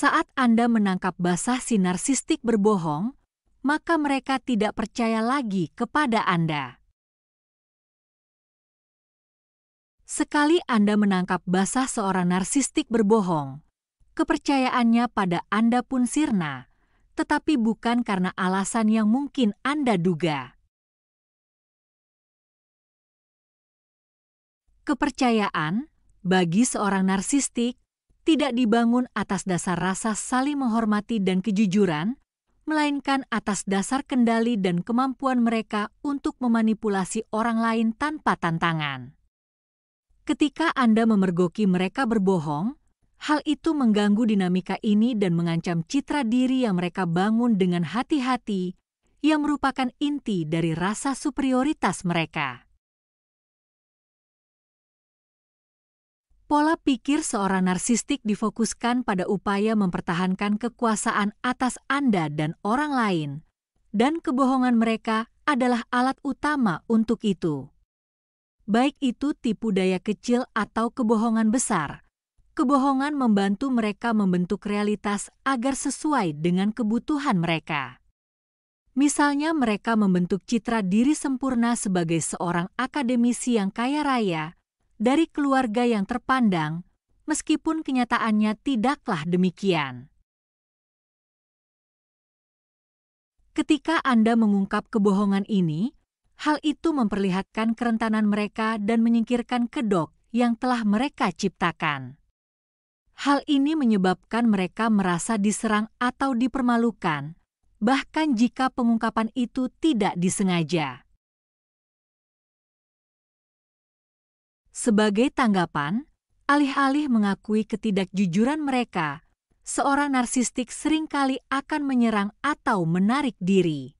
Saat Anda menangkap basah sinar sistik berbohong, maka mereka tidak percaya lagi kepada Anda. Sekali Anda menangkap basah seorang narsistik berbohong, kepercayaannya pada Anda pun sirna, tetapi bukan karena alasan yang mungkin Anda duga. Kepercayaan bagi seorang narsistik tidak dibangun atas dasar rasa saling menghormati dan kejujuran, melainkan atas dasar kendali dan kemampuan mereka untuk memanipulasi orang lain tanpa tantangan. Ketika Anda memergoki mereka berbohong, hal itu mengganggu dinamika ini dan mengancam citra diri yang mereka bangun dengan hati-hati, yang merupakan inti dari rasa superioritas mereka. Pola pikir seorang narsistik difokuskan pada upaya mempertahankan kekuasaan atas Anda dan orang lain, dan kebohongan mereka adalah alat utama untuk itu. Baik itu tipu daya kecil atau kebohongan besar, kebohongan membantu mereka membentuk realitas agar sesuai dengan kebutuhan mereka. Misalnya, mereka membentuk citra diri sempurna sebagai seorang akademisi yang kaya raya dari keluarga yang terpandang, meskipun kenyataannya tidaklah demikian. Ketika Anda mengungkap kebohongan ini, hal itu memperlihatkan kerentanan mereka dan menyingkirkan kedok yang telah mereka ciptakan. Hal ini menyebabkan mereka merasa diserang atau dipermalukan, bahkan jika pengungkapan itu tidak disengaja. Sebagai tanggapan, alih-alih mengakui ketidakjujuran mereka, seorang narsistik seringkali akan menyerang atau menarik diri.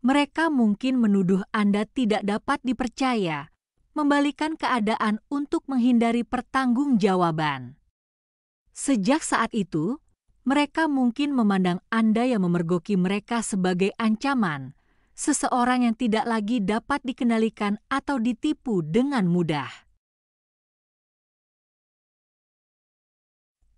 Mereka mungkin menuduh Anda tidak dapat dipercaya, membalikan keadaan untuk menghindari pertanggungjawaban. Sejak saat itu, mereka mungkin memandang Anda yang memergoki mereka sebagai ancaman, seseorang yang tidak lagi dapat dikendalikan atau ditipu dengan mudah.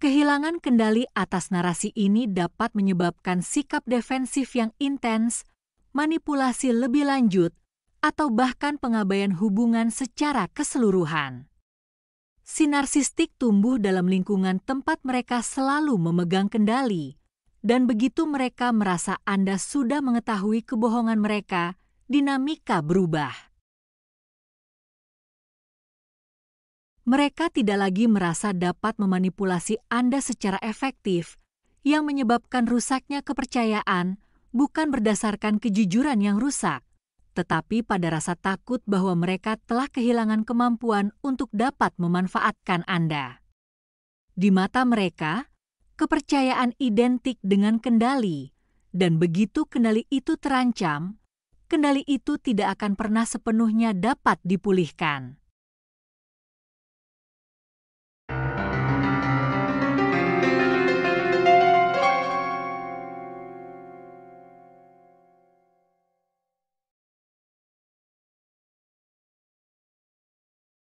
Kehilangan kendali atas narasi ini dapat menyebabkan sikap defensif yang intens, manipulasi lebih lanjut, atau bahkan pengabaian hubungan secara keseluruhan. Sinarsistik tumbuh dalam lingkungan tempat mereka selalu memegang kendali, dan begitu mereka merasa Anda sudah mengetahui kebohongan mereka, dinamika berubah. mereka tidak lagi merasa dapat memanipulasi Anda secara efektif, yang menyebabkan rusaknya kepercayaan bukan berdasarkan kejujuran yang rusak, tetapi pada rasa takut bahwa mereka telah kehilangan kemampuan untuk dapat memanfaatkan Anda. Di mata mereka, kepercayaan identik dengan kendali, dan begitu kendali itu terancam, kendali itu tidak akan pernah sepenuhnya dapat dipulihkan.